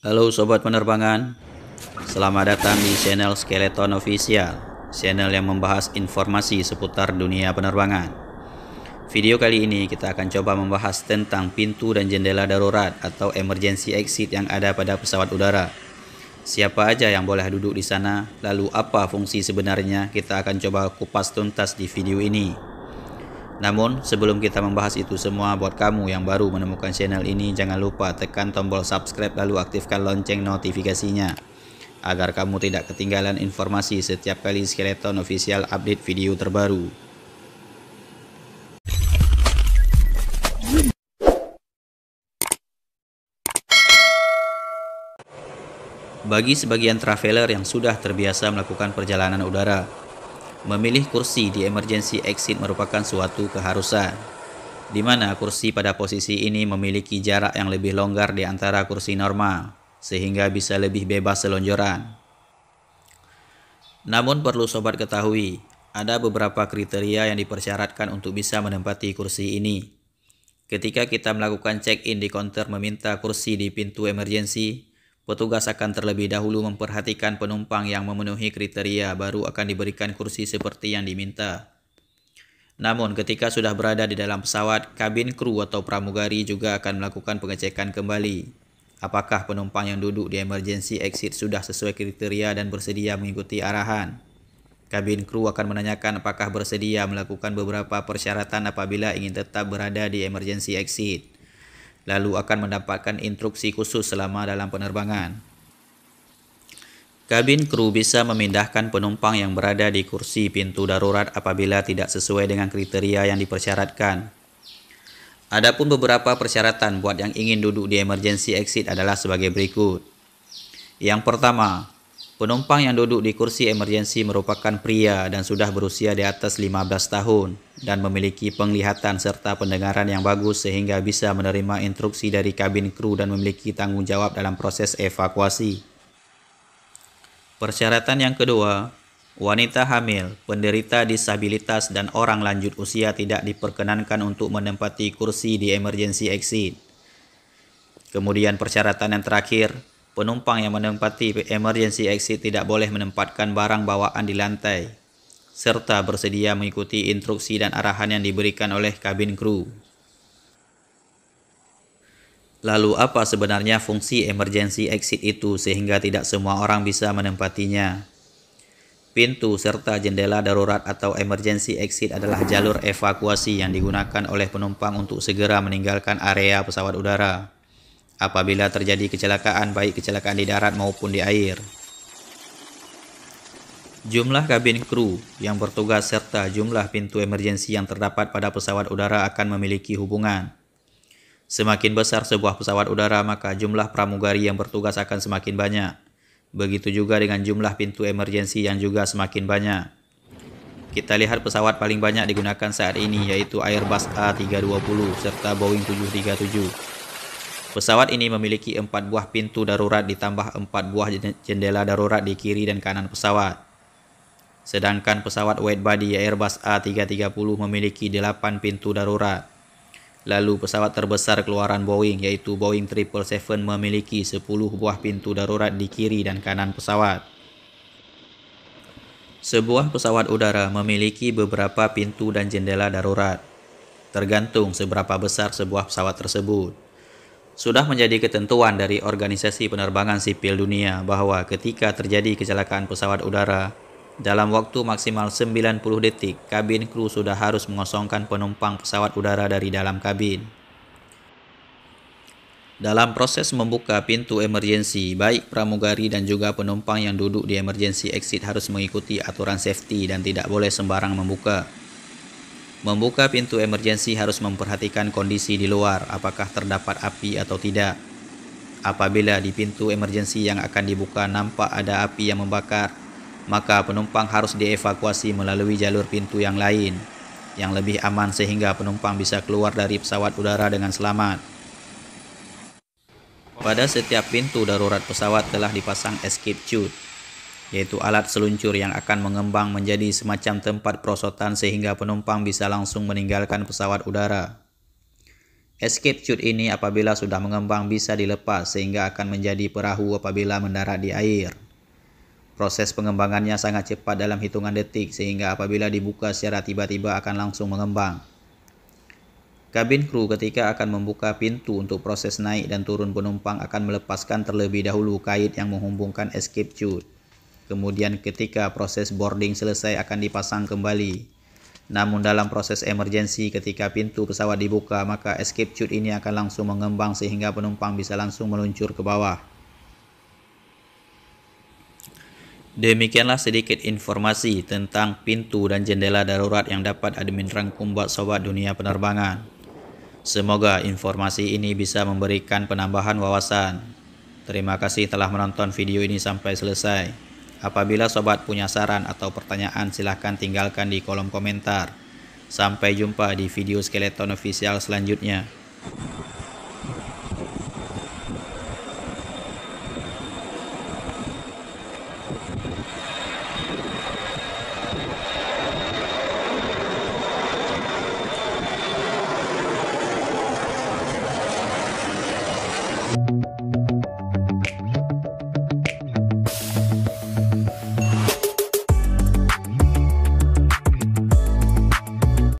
Halo sobat penerbangan, selamat datang di channel Skeleton Official, channel yang membahas informasi seputar dunia penerbangan. Video kali ini kita akan coba membahas tentang pintu dan jendela darurat atau emergency exit yang ada pada pesawat udara. Siapa aja yang boleh duduk di sana, lalu apa fungsi sebenarnya kita akan coba kupas tuntas di video ini. Namun, sebelum kita membahas itu semua, buat kamu yang baru menemukan channel ini, jangan lupa tekan tombol subscribe lalu aktifkan lonceng notifikasinya. Agar kamu tidak ketinggalan informasi setiap kali Skeleton Official update video terbaru. Bagi sebagian traveler yang sudah terbiasa melakukan perjalanan udara, Memilih kursi di emergency exit merupakan suatu keharusan, di mana kursi pada posisi ini memiliki jarak yang lebih longgar di antara kursi normal, sehingga bisa lebih bebas selonjoran. Namun perlu sobat ketahui, ada beberapa kriteria yang dipersyaratkan untuk bisa menempati kursi ini. Ketika kita melakukan check-in di konter meminta kursi di pintu emergency. Petugas akan terlebih dahulu memperhatikan penumpang yang memenuhi kriteria baru akan diberikan kursi seperti yang diminta. Namun, ketika sudah berada di dalam pesawat, kabin kru atau pramugari juga akan melakukan pengecekan kembali. Apakah penumpang yang duduk di emergency exit sudah sesuai kriteria dan bersedia mengikuti arahan? Kabin kru akan menanyakan apakah bersedia melakukan beberapa persyaratan apabila ingin tetap berada di emergency exit lalu akan mendapatkan instruksi khusus selama dalam penerbangan. Kabin kru bisa memindahkan penumpang yang berada di kursi pintu darurat apabila tidak sesuai dengan kriteria yang dipersyaratkan. Adapun beberapa persyaratan buat yang ingin duduk di emergency exit adalah sebagai berikut. Yang pertama, Penumpang yang duduk di kursi emergensi merupakan pria dan sudah berusia di atas 15 tahun dan memiliki penglihatan serta pendengaran yang bagus sehingga bisa menerima instruksi dari kabin kru dan memiliki tanggung jawab dalam proses evakuasi. Persyaratan yang kedua, wanita hamil, penderita disabilitas dan orang lanjut usia tidak diperkenankan untuk menempati kursi di emergency exit. Kemudian persyaratan yang terakhir, Penumpang yang menempati emergency exit tidak boleh menempatkan barang bawaan di lantai, serta bersedia mengikuti instruksi dan arahan yang diberikan oleh kabin kru. Lalu apa sebenarnya fungsi emergency exit itu sehingga tidak semua orang bisa menempatinya? Pintu serta jendela darurat atau emergency exit adalah jalur evakuasi yang digunakan oleh penumpang untuk segera meninggalkan area pesawat udara apabila terjadi kecelakaan baik kecelakaan di darat maupun di air. Jumlah kabin kru yang bertugas serta jumlah pintu emergensi yang terdapat pada pesawat udara akan memiliki hubungan. Semakin besar sebuah pesawat udara, maka jumlah pramugari yang bertugas akan semakin banyak. Begitu juga dengan jumlah pintu emergensi yang juga semakin banyak. Kita lihat pesawat paling banyak digunakan saat ini yaitu Airbus A320 serta Boeing 737. Pesawat ini memiliki empat buah pintu darurat ditambah empat buah jendela darurat di kiri dan kanan pesawat. Sedangkan pesawat widebody Airbus A330 memiliki delapan pintu darurat. Lalu pesawat terbesar keluaran Boeing yaitu Boeing 777 memiliki 10 buah pintu darurat di kiri dan kanan pesawat. Sebuah pesawat udara memiliki beberapa pintu dan jendela darurat, tergantung seberapa besar sebuah pesawat tersebut. Sudah menjadi ketentuan dari Organisasi Penerbangan Sipil Dunia bahwa ketika terjadi kecelakaan pesawat udara, dalam waktu maksimal 90 detik, kabin kru sudah harus mengosongkan penumpang pesawat udara dari dalam kabin. Dalam proses membuka pintu emergensi, baik pramugari dan juga penumpang yang duduk di emergensi exit harus mengikuti aturan safety dan tidak boleh sembarang membuka. Membuka pintu emergensi harus memperhatikan kondisi di luar, apakah terdapat api atau tidak. Apabila di pintu emergensi yang akan dibuka nampak ada api yang membakar, maka penumpang harus dievakuasi melalui jalur pintu yang lain, yang lebih aman sehingga penumpang bisa keluar dari pesawat udara dengan selamat. Pada setiap pintu darurat pesawat telah dipasang escape chute yaitu alat seluncur yang akan mengembang menjadi semacam tempat perosotan sehingga penumpang bisa langsung meninggalkan pesawat udara. Escape chute ini apabila sudah mengembang bisa dilepas sehingga akan menjadi perahu apabila mendarat di air. Proses pengembangannya sangat cepat dalam hitungan detik sehingga apabila dibuka secara tiba-tiba akan langsung mengembang. Kabin kru ketika akan membuka pintu untuk proses naik dan turun penumpang akan melepaskan terlebih dahulu kait yang menghubungkan escape chute. Kemudian ketika proses boarding selesai akan dipasang kembali. Namun dalam proses emergensi ketika pintu pesawat dibuka maka escape chute ini akan langsung mengembang sehingga penumpang bisa langsung meluncur ke bawah. Demikianlah sedikit informasi tentang pintu dan jendela darurat yang dapat admin rangkum buat sobat dunia penerbangan. Semoga informasi ini bisa memberikan penambahan wawasan. Terima kasih telah menonton video ini sampai selesai. Apabila sobat punya saran atau pertanyaan silahkan tinggalkan di kolom komentar. Sampai jumpa di video skeleton official selanjutnya.